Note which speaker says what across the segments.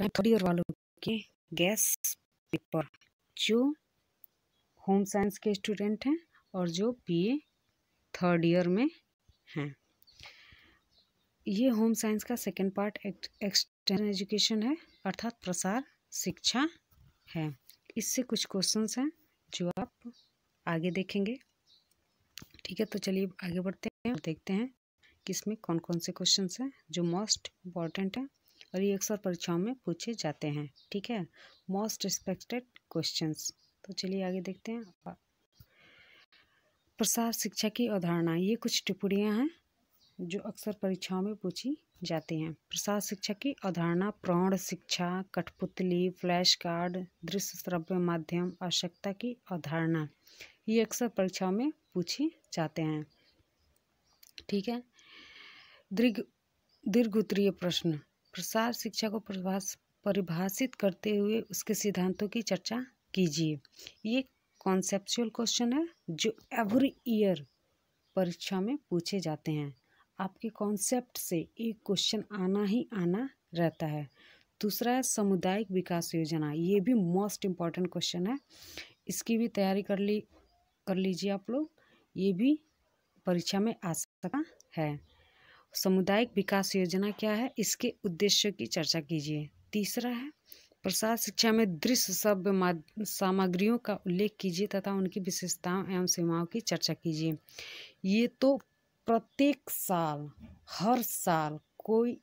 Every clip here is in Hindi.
Speaker 1: थोड़ी और वालों के गैस पेपर जो होम साइंस के स्टूडेंट हैं और जो पीए थर्ड ईयर में हैं ये होम साइंस का सेकेंड पार्ट एक्सटर्नल एजुकेशन है अर्थात प्रसार शिक्षा है इससे कुछ क्वेश्चंस हैं जो आप आगे देखेंगे ठीक है तो चलिए आगे बढ़ते हैं और देखते हैं कि इसमें कौन कौन से क्वेश्चंस हैं जो मोस्ट इम्पॉर्टेंट हैं और ये अक्सर परीक्षाओं में पूछे जाते हैं ठीक है मोस्ट रिस्पेक्टेड क्वेश्चंस तो चलिए आगे देखते हैं प्रसार शिक्षा की अवधारणा ये कुछ टिप्पणियाँ हैं जो अक्सर परीक्षाओं में पूछी जाती हैं प्रसार शिक्षा की अवधारणा प्रौण शिक्षा कठपुतली फ्लैश कार्ड दृश्य श्रव्य माध्यम आवश्यकता की अवधारणा ये अक्सर परीक्षाओं में पूछे जाते हैं ठीक है दीर्घ दीर्घ उत्तरीय प्रश्न प्रसार शिक्षा को परिभाषित करते हुए उसके सिद्धांतों की चर्चा कीजिए ये कॉन्सेप्चुअल क्वेश्चन है जो एवरी ईयर परीक्षा में पूछे जाते हैं आपके कॉन्सेप्ट से एक क्वेश्चन आना ही आना रहता है दूसरा है सामुदायिक विकास योजना ये भी मोस्ट इम्पॉर्टेंट क्वेश्चन है इसकी भी तैयारी कर ली कर लीजिए आप लोग ये भी परीक्षा में आ सकता है सामुदायिक विकास योजना क्या है इसके उद्देश्य की चर्चा कीजिए तीसरा है प्रसाद शिक्षा में दृश्य शब्द सामग्रियों का उल्लेख कीजिए तथा उनकी विशेषताओं एवं सीमाओं की चर्चा कीजिए ये तो प्रत्येक साल हर साल कोई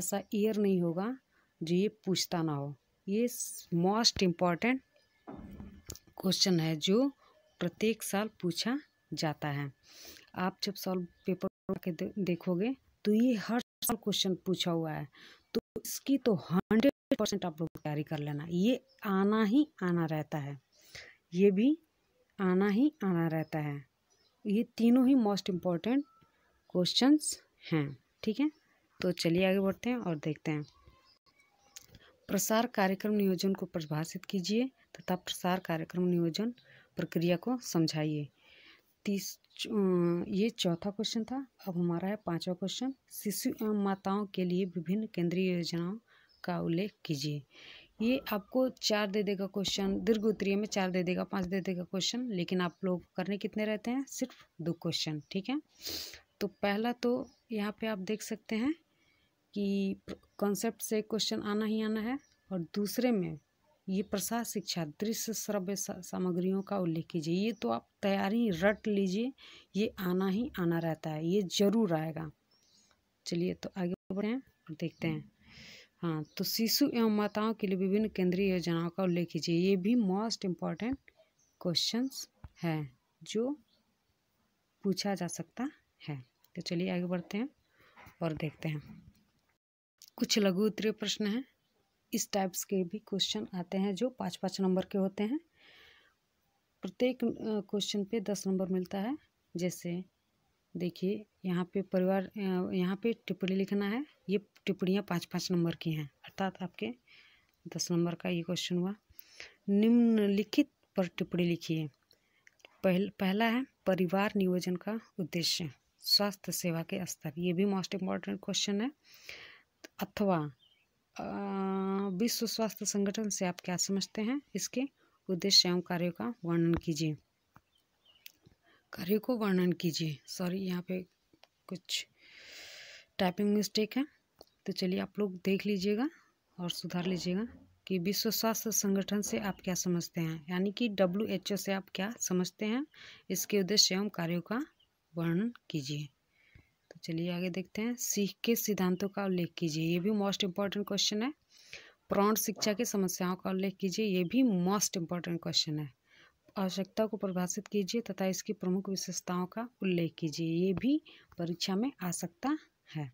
Speaker 1: ऐसा ईयर नहीं होगा जो ये पूछता ना हो ये मोस्ट इम्पॉर्टेंट क्वेश्चन है जो प्रत्येक साल पूछा जाता है आप जब सॉल्व पेपर पढ़ के देखोगे तो ये हर साल क्वेश्चन पूछा हुआ है तो इसकी तो हंड्रेड परसेंट आप लोग तैयारी कर लेना ये आना ही आना रहता है ये भी आना ही आना रहता है ये तीनों ही मोस्ट इम्पॉर्टेंट क्वेश्चंस हैं ठीक है तो चलिए आगे बढ़ते हैं और देखते हैं प्रसार कार्यक्रम नियोजन को परिभाषित कीजिए तथा प्रसार कार्यक्रम नियोजन प्रक्रिया को समझाइए तीस ये चौथा क्वेश्चन था अब हमारा है पांचवा क्वेश्चन शिशु एवं माताओं के लिए विभिन्न केंद्रीय योजनाओं का उल्लेख कीजिए ये आपको चार दे देगा क्वेश्चन दीर्घ उत्तरीय में चार दे देगा पाँच दे देगा क्वेश्चन लेकिन आप लोग करने कितने रहते हैं सिर्फ दो क्वेश्चन ठीक है तो पहला तो यहाँ पे आप देख सकते हैं कि कॉन्सेप्ट से क्वेश्चन आना ही आना है और दूसरे में ये प्रसाद शिक्षा दृश्य श्रव्य सामग्रियों का उल्लेख कीजिए ये तो आप तैयारी रट लीजिए ये आना ही आना रहता है ये जरूर आएगा चलिए तो आगे बढ़ते हैं और देखते हैं हाँ तो शिशु एवं माताओं के लिए विभिन्न केंद्रीय योजनाओं का उल्लेख कीजिए ये भी मोस्ट इम्पॉर्टेंट क्वेश्चंस है जो पूछा जा सकता है तो चलिए आगे बढ़ते हैं और देखते हैं कुछ लघु उत्तरीय प्रश्न हैं इस टाइप्स के भी क्वेश्चन आते हैं जो पाँच पाँच नंबर के होते हैं प्रत्येक क्वेश्चन पे दस नंबर मिलता है जैसे देखिए यहाँ पे परिवार यहाँ पे टिप्पणी लिखना है ये टिप्पणियाँ पाँच पाँच नंबर की हैं अर्थात आपके दस नंबर का ये क्वेश्चन हुआ निम्नलिखित पर टिप्पणी लिखिए पहल पहला है परिवार नियोजन का उद्देश्य स्वास्थ्य सेवा के स्तर ये भी मोस्ट इम्पॉर्टेंट क्वेश्चन है अथवा विश्व स्वास्थ्य संगठन से आप क्या समझते हैं इसके उद्देश्य एवं कार्यों का वर्णन कीजिए कार्यों को वर्णन कीजिए सॉरी यहाँ पे कुछ टाइपिंग मिस्टेक है तो चलिए आप लोग देख लीजिएगा और सुधार लीजिएगा कि विश्व स्वास्थ्य संगठन से आप क्या समझते हैं यानी कि डब्ल्यू एच ओ से आप क्या समझते हैं इसके उद्देश्य एवं कार्यों का वर्णन कीजिए चलिए आगे देखते हैं सीख के सिद्धांतों का उल्लेख कीजिए ये भी मोस्ट इम्पॉर्टेंट क्वेश्चन है प्रौण शिक्षा की समस्याओं का उल्लेख कीजिए ये भी मोस्ट इम्पॉर्टेंट क्वेश्चन है आवश्यकता को परिभाषित कीजिए तथा इसकी प्रमुख विशेषताओं का उल्लेख कीजिए ये भी परीक्षा में आ सकता है